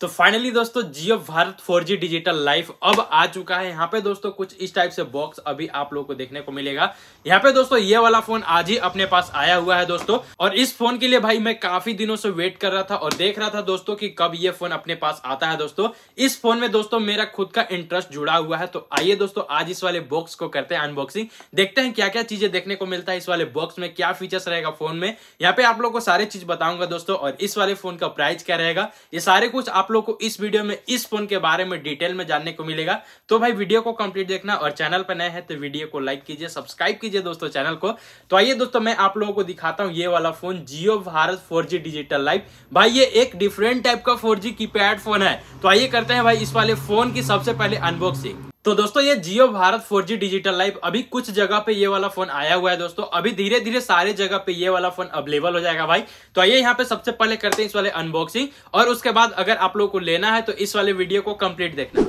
तो फाइनली दोस्तों जियो Bharat 4G digital life अब आ चुका है यहाँ पे दोस्तों कुछ इस टाइप से बॉक्स अभी आप लोगों को देखने को मिलेगा यहाँ पे दोस्तों ये वाला फोन आज ही अपने पास आया हुआ है दोस्तों और इस फोन के लिए भाई मैं काफी दिनों से वेट कर रहा था और देख रहा था दोस्तों कि कब ये फोन अपने पास आता है दोस्तों इस फोन में दोस्तों मेरा खुद का इंटरेस्ट जुड़ा हुआ है तो आइए दोस्तों आज इस वाले बॉक्स को करते हैं अनबॉक्सिंग देखते हैं क्या क्या चीजें देखने को मिलता है इस वाले बॉक्स में क्या फीचर्स रहेगा फोन में यहाँ पे आप लोग को सारे चीज बताऊंगा दोस्तों और इस वाले फोन का प्राइस क्या रहेगा ये सारे कुछ आप लोग को इस वीडियो में इस फोन के बारे में डिटेल में जानने को मिलेगा तो भाई वीडियो को कंप्लीट देखना और चैनल पर नए हैं तो वीडियो को लाइक कीजिए सब्सक्राइब कीजिए दोस्तों चैनल को तो आइए दोस्तों मैं आप लोगों को दिखाता हूँ ये वाला phone Jio Bharat four digital life भाई ये एक डिफरेंट टाइप का फोर जी फोन है तो आइए करते हैं भाई इस वाले फोन की सबसे पहले अनबॉक्सिंग तो दोस्तों ये जियो भारत 4G डिजिटल लाइफ अभी कुछ जगह पे ये वाला फोन आया हुआ है दोस्तों अभी धीरे धीरे सारे जगह पे ये वाला फोन अवेलेबल हो जाएगा भाई तो आइए यहाँ पे सबसे पहले करते हैं इस वाले अनबॉक्सिंग और उसके बाद अगर आप लोग को लेना है तो इस वाले वीडियो को कंप्लीट देखना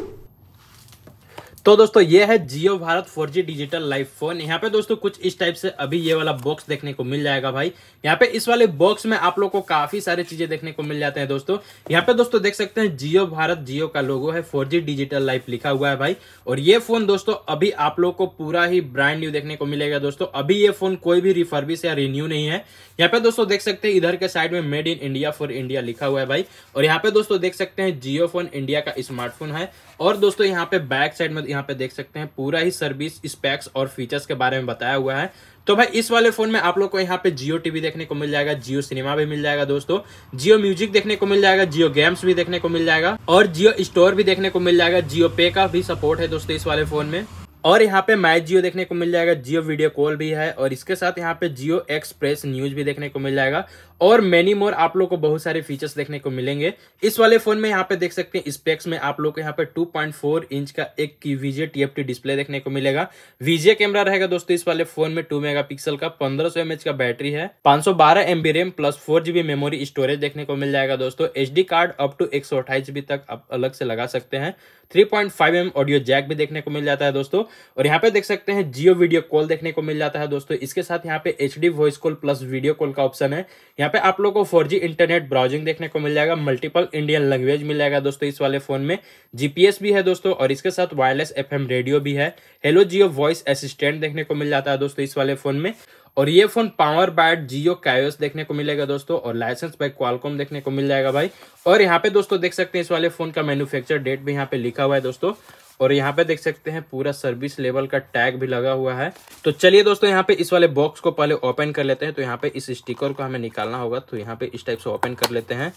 तो दोस्तों ये है Jio Bharat 4G digital life phone यहाँ पे दोस्तों कुछ इस टाइप से अभी ये वाला बॉक्स देखने को मिल जाएगा भाई यहाँ पे इस वाले बॉक्स में आप लोग को काफी सारी चीजें देखने को मिल जाते हैं दोस्तों यहाँ पे दोस्तों देख सकते हैं जियो भारत जियो का लोगो है 4G डिजिटल लाइफ लिखा हुआ है भाई और ये फोन दोस्तों अभी आप लोग को पूरा ही ब्रांड न्यू देखने को मिलेगा दोस्तों अभी ये फोन कोई भी रिफर्बिश या रिन्यू नहीं है यहाँ पे दोस्तों देख सकते हैं इधर के साइड में made in India for India लिखा हुआ है भाई और यहाँ पे दोस्तों देख सकते हैं जियो फोन इंडिया का स्मार्टफोन है और दोस्तों यहाँ पे बैक साइड में यहाँ पे देख सकते हैं पूरा ही सर्विस स्पेक्स और फीचर्स के बारे में बताया हुआ है तो भाई इस वाले फोन में आप लोग को यहाँ पे जियो टीवी देखने को मिल जाएगा जियो सिनेमा भी मिल जाएगा दोस्तों जियो म्यूजिक देखने को मिल जाएगा जियो गेम्स भी देखने को मिल जाएगा और जियो स्टोर भी देखने को मिल जाएगा जियो पे का भी सपोर्ट है दोस्तों इस वाले फोन में और यहाँ पे माई जियो देखने को मिल जाएगा जियो वीडियो कॉल भी है और इसके साथ यहाँ पे जियो एक्सप्रेस न्यूज भी देखने को मिल जाएगा और मेनी मोर आप लोग को बहुत सारे फीचर्स देखने को मिलेंगे इस वाले फोन में यहाँ पे देख सकते हैं स्पेक्स में आप लोग को यहाँ पे 2.4 इंच का एक की वीजे टीएफटी डिस्प्ले देखने को मिलेगा वीजे कैमरा रहेगा दोस्तों इस वाले फोन में 2 मेगापिक्सल का 1500 सौ का बैटरी है 512 MB RAM plus GB memory storage देखने को मिल जाएगा दोस्तों एच कार्ड अप टू एक तक आप अलग से लगा सकते हैं 3.5 पॉइंट ऑडियो जैक भी देखने को मिल जाता है दोस्तों और यहाँ पे देख सकते हैं जियो वीडियो कॉल देखने को मिल जाता है दोस्तों इसके साथ यहाँ पे H voice call plus video call का ऑप्शन है यहाँ यहाँ पे आप लोग को फोर इंटरनेट ब्राउजिंग देखने को मिल जाएगा मल्टीपल इंडियन लैंग्वेज मिल जाएगा दोस्तों इस वाले फोन में जीपीएस भी है दोस्तों और इसके साथ वायरलेस एफ रेडियो भी है हेलो जियो वॉइस असिस्टेंट देखने को मिल जाता है दोस्तों इस वाले फोन में और ये phone powered by Jio KaiOS देखने को मिलेगा दोस्तों और लाइसेंस बाय क्वालकॉम देखने को मिल जाएगा भाई और यहाँ पे दोस्तों देख सकते हैं इस वाले फोन का मैन्युफैक्चर डेट भी यहाँ पे लिखा हुआ है दोस्तों और यहाँ पे देख सकते हैं पूरा सर्विस लेवल का टैग भी लगा हुआ है तो चलिए दोस्तों यहाँ पे इस वाले बॉक्स को पहले ओपन कर लेते हैं तो यहाँ पे इस स्टिकर को हमें निकालना होगा तो यहाँ पे इस टाइप से ओपन कर लेते हैं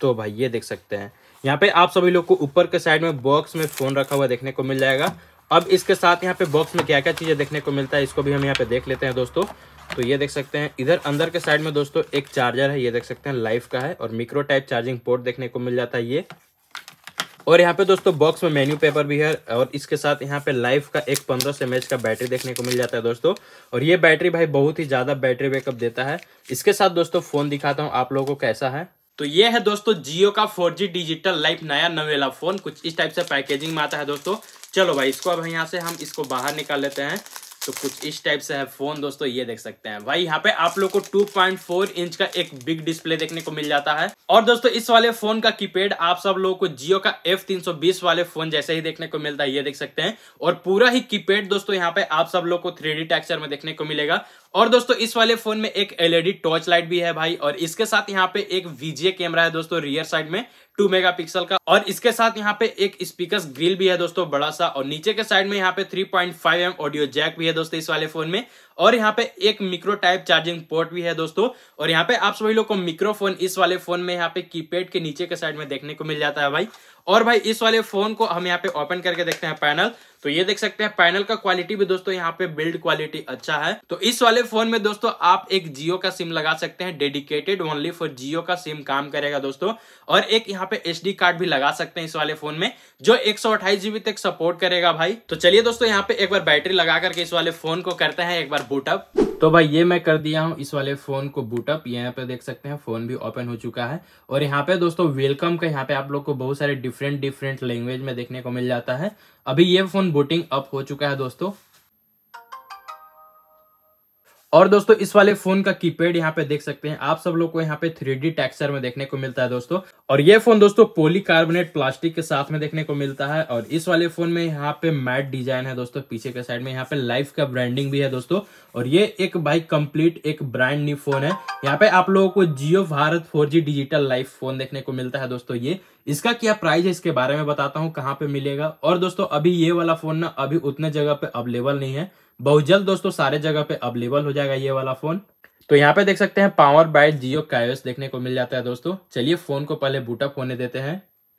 तो भाई ये देख सकते हैं यहाँ पे आप सभी लोग को ऊपर के साइड में बॉक्स में फोन रखा हुआ देखने को मिल जाएगा अब इसके साथ यहाँ पे बॉक्स में क्या क्या चीज़ें देखने को मिलता है इसको भी हम यहाँ पे देख लेते हैं दोस्तों तो ये देख सकते हैं इधर अंदर के साइड में दोस्तों एक चार्जर है ये देख सकते हैं लाइफ का है और मिक्रो टाइप चार्जिंग पोर्ट देखने को मिल जाता है ये और यहाँ पे दोस्तों बॉक्स में मेन्यू पेपर भी है और इसके साथ यहाँ पे लाइफ का एक पंद्रह सौ एम का बैटरी देखने को मिल जाता है दोस्तों और ये बैटरी भाई बहुत ही ज़्यादा बैटरी बैकअप देता है इसके साथ दोस्तों फ़ोन दिखाता हूँ आप लोगों को कैसा है तो ये है दोस्तों जियो का 4G डिजिटल लाइफ नया नवेला फ़ोन कुछ इस टाइप से पैकेजिंग में आता है दोस्तों चलो भाई इसको अब यहाँ से हम इसको बाहर निकाल लेते हैं तो कुछ इस टाइप से है फ़ोन दोस्तों ये देख सकते हैं भाई यहाँ पे आप लोग को 2.4 इंच का एक बिग डिस्प्ले देखने को मिल जाता है और दोस्तों इस वाले फोन का कीपैड आप सब लोगों को जियो का एफ वाले फोन जैसे ही देखने को मिलता है ये देख सकते हैं और पूरा ही कीपैड दोस्तों यहाँ पे आप सब लोग को थ्री डी में देखने को मिलेगा और दोस्तों इस वाले फोन में एक एलईडी टॉर्च लाइट भी है भाई और इसके साथ यहाँ पे एक वीजीए कैमरा है दोस्तों रियर साइड में 2 मेगापिक्सल का और इसके साथ यहाँ पे एक स्पीकर ग्रिल भी है दोस्तों बड़ा सा और नीचे के साइड में यहाँ पे 3.5 पॉइंट ऑडियो जैक भी है दोस्तों इस वाले फोन में और यहाँ पे एक मिक्रो टाइप चार्जिंग पोर्ट भी है दोस्तों और यहाँ पे आप सभी लोग को मिक्रोफोन इस वाले फोन में यहाँ पे कीपैड के नीचे के साइड में देखने को मिल जाता है भाई और भाई इस वाले फोन को हम यहाँ पे ओपन करके देखते हैं पैनल तो ये देख सकते हैं पैनल का क्वालिटी भी दोस्तों यहाँ पे बिल्ड क्वालिटी अच्छा है तो इस वाले फोन में दोस्तों आप एक जियो का सिम लगा सकते हैं डेडिकेटेड ओनली फॉर जियो का सिम काम करेगा दोस्तों और एक यहाँ पे एच कार्ड भी लगा सकते हैं इस वाले फोन में जो एक जीबी तक सपोर्ट करेगा भाई तो चलिए दोस्तों यहाँ पे एक बार बैटरी लगा करके इस वाले फोन को करते हैं एक बार बूटअप तो भाई ये मैं कर दिया हूँ इस वाले फोन को बूटअप यहाँ पे देख सकते हैं फोन भी ओपन हो चुका है और यहाँ पे दोस्तों वेलकम का यहाँ पे आप लोग को बहुत सारे डिफरेंट डिफरेंट लैंग्वेज में देखने को मिल जाता है अभी ये फोन बूटिंग अप हो चुका है दोस्तों और दोस्तों इस वाले फोन का कीपैड यहाँ पे देख सकते हैं आप सब लोग को यहाँ पे थ्री डी टेक्सचर में देखने को मिलता है दोस्तों और ये फोन दोस्तों पॉलीकार्बोनेट प्लास्टिक के साथ में देखने को मिलता है और इस वाले फोन में यहाँ पे मैट डिजाइन है दोस्तों पीछे के साइड में यहाँ पे लाइफ का ब्रांडिंग भी है दोस्तों और ये एक भाई कम्प्लीट एक ब्रांड न्यू फोन है यहाँ पे आप लोगों को Jio Bharat four digital life phone देखने को मिलता है दोस्तों ये इसका क्या प्राइस है इसके बारे में बताता हूँ कहाँ पे मिलेगा और दोस्तों अभी ये वाला फोन ना अभी उतने जगह पे अवेलेबल नहीं है बहुत जल्द दोस्तों सारे जगह पे अवेलेबल हो जाएगा ये वाला फोन तो यहाँ पे देख सकते हैं पावर बाइट जियो कायोस देखने को मिल जाता है दोस्तों चलिए फोन को पहले बूटअप होने देते हैं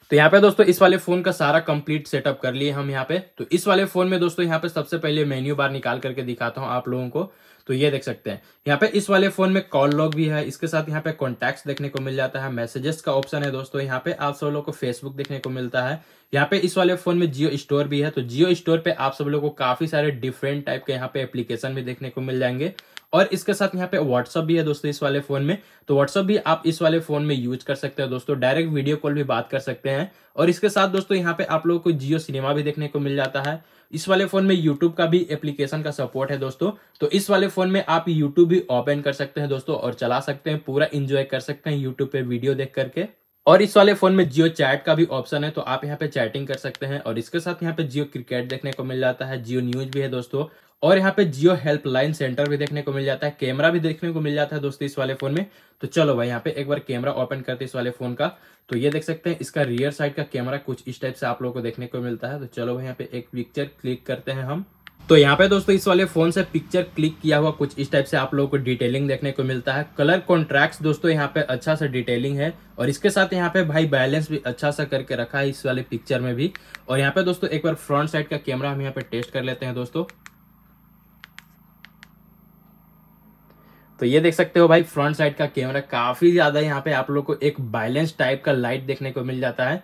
तो यहाँ पे दोस्तों इस वाले फोन का सारा कंप्लीट सेटअप कर लिए हम यहाँ पे तो इस वाले फोन में दोस्तों यहाँ पे सबसे पहले मेन्यू बार निकाल करके दिखाता हूँ आप लोगों को तो ये देख सकते हैं यहाँ पे इस वाले फोन में कॉल लॉग भी है इसके साथ यहाँ पे कॉन्टैक्ट देखने को मिल जाता है मैसेजेस का ऑप्शन है दोस्तों यहाँ पे आप सब लोग को फेसबुक देखने को मिलता है यहाँ पे इस वाले फोन में जियो स्टोर भी है तो जियो स्टोर पे आप सब लोग को काफी सारे डिफरेंट टाइप के यहाँ पे एप्लीकेशन भी देखने को मिल जाएंगे और इसके साथ यहाँ पे व्हाट्सअप भी है दोस्तों इस वाले फोन में तो व्हाट्सअप भी आप इस वाले फोन में यूज कर सकते हैं दोस्तों डायरेक्ट वीडियो कॉल भी बात कर सकते हैं और इसके साथ दोस्तों यहाँ पे आप लोगों को जियो सिनेमा भी देखने को मिल जाता है इस वाले फोन में यूट्यूब का भी एप्लीकेशन का सपोर्ट है दोस्तों तो इस वाले फोन में आप यूट्यूब भी ओपन कर सकते हैं दोस्तों और चला सकते हैं पूरा इंजॉय कर सकते हैं यूट्यूब पे वीडियो देख करके और इस वाले फोन में जियो चैट का भी ऑप्शन है तो आप यहाँ पे चैटिंग कर सकते हैं और इसके साथ यहाँ पे जियो क्रिकेट देखने को मिल जाता है जियो न्यूज भी है दोस्तों और यहाँ पे जियो हेल्पलाइन सेंटर भी देखने को मिल जाता है कैमरा भी देखने को मिल जाता है दोस्तों इस वाले फोन में तो चलो भाई यहाँ पे एक बार कैमरा ओपन करते इस वाले फोन का तो ये देख सकते हैं इसका रियर साइड का कैमरा कुछ इस टाइप से आप लोगों को देखने को मिलता है तो चलो भाई यहाँ पे एक पिक्चर क्लिक करते हैं हम तो यहाँ पे दोस्तों इस वाले फोन से पिक्चर क्लिक किया हुआ कुछ इस टाइप से आप लोगों को डिटेलिंग देखने को मिलता है कलर कॉन्ट्रैक्ट दोस्तों यहाँ पे अच्छा सा डिटेलिंग है और इसके साथ यहाँ पे भाई बैलेंस भी अच्छा सा करके रखा है इस वाले पिक्चर में भी और यहाँ पे दोस्तों एक बार फ्रंट साइड का कैमरा हम यहाँ पे टेस्ट कर लेते हैं दोस्तों तो ये देख सकते हो भाई फ्रंट साइड का कैमरा काफ़ी ज़्यादा यहाँ पे आप लोग को एक बैलेंस टाइप का लाइट देखने को मिल जाता है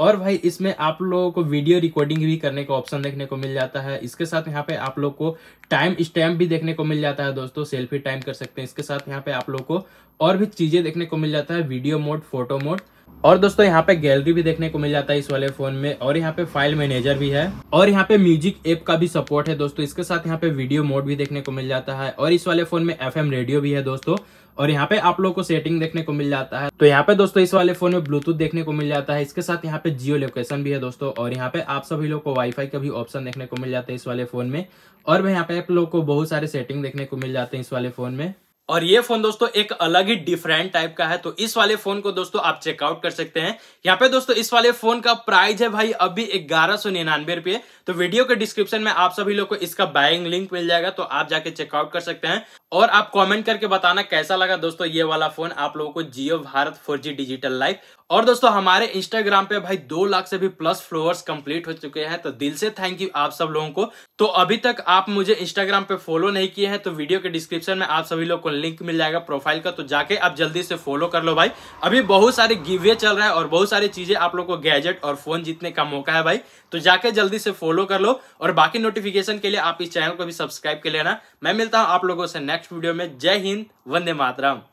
और भाई इसमें आप लोगों को वीडियो रिकॉर्डिंग भी करने का ऑप्शन देखने को मिल जाता है इसके साथ यहाँ पे आप लोग को टाइम स्टैम्प भी देखने को मिल जाता है दोस्तों सेल्फी टाइम कर सकते हैं इसके साथ यहाँ पे आप लोग को और भी चीज़ें देखने को मिल जाता है वीडियो मोड फोटो मोड और दोस्तों यहाँ पे गैलरी भी देखने को मिल जाता है इस वाले फोन में और यहाँ पे फाइल मैनेजर भी है और यहाँ पे म्यूजिक ऐप का भी सपोर्ट है दोस्तों इसके साथ यहाँ पे वीडियो मोड भी देखने को मिल जाता है और इस वाले फोन में एफ रेडियो भी है दोस्तों और यहाँ पे आप लोग को सेटिंग देखने को मिल जाता है तो यहाँ पे दोस्तों इस वाले फोन में ब्लूटूथ देखने को मिल जाता है इसके साथ यहाँ पे जियो लोकेशन भी है दोस्तों और यहाँ पे आप सभी लोग को वाईफाई का भी ऑप्शन देखने को मिल जाता है इस वाले फोन में और यहाँ पे आप लोग को बहुत सारे सेटिंग देखने को मिल जाते हैं इस वाले फोन में और ये फोन दोस्तों एक अलग ही डिफरेंट टाइप का है तो इस वाले फोन को दोस्तों आप चेकआउट कर सकते हैं यहाँ पे दोस्तों इस वाले फोन का प्राइस है भाई अभी ग्यारह सौ निन्यानवे रुपए तो वीडियो के डिस्क्रिप्शन में आप सभी लोग को इसका बाइंग लिंक मिल जाएगा तो आप जाके चेकआउट कर सकते हैं और आप कमेंट करके बताना कैसा लगा दोस्तों ये वाला फोन आप लोगों को Jio Bharat four G digital life और दोस्तों हमारे इंस्टाग्राम पे भाई दो लाख से भी प्लस फ्लोअर्स कंप्लीट हो चुके हैं तो दिल से थैंक यू आप सब लोगों को तो अभी तक आप मुझे इंस्टाग्राम पे फॉलो नहीं किए हैं तो वीडियो के डिस्क्रिप्शन में आप सभी लोग को लिंक मिल जाएगा प्रोफाइल का तो जाके आप जल्दी से फॉलो कर लो भाई अभी बहुत सारे गिवे चल रहे हैं और बहुत सारी चीजें आप लोग को गैजेट और फोन जीतने का मौका है भाई तो जाके जल्दी से फॉलो कर लो और बाकी नोटिफिकेशन के लिए आप इस चैनल को भी सब्सक्राइब कर लेना मैं मिलता हूँ आप लोगों से नेक्स्ट नेक्स्ट वीडियो में जय हिंद वंदे मातरम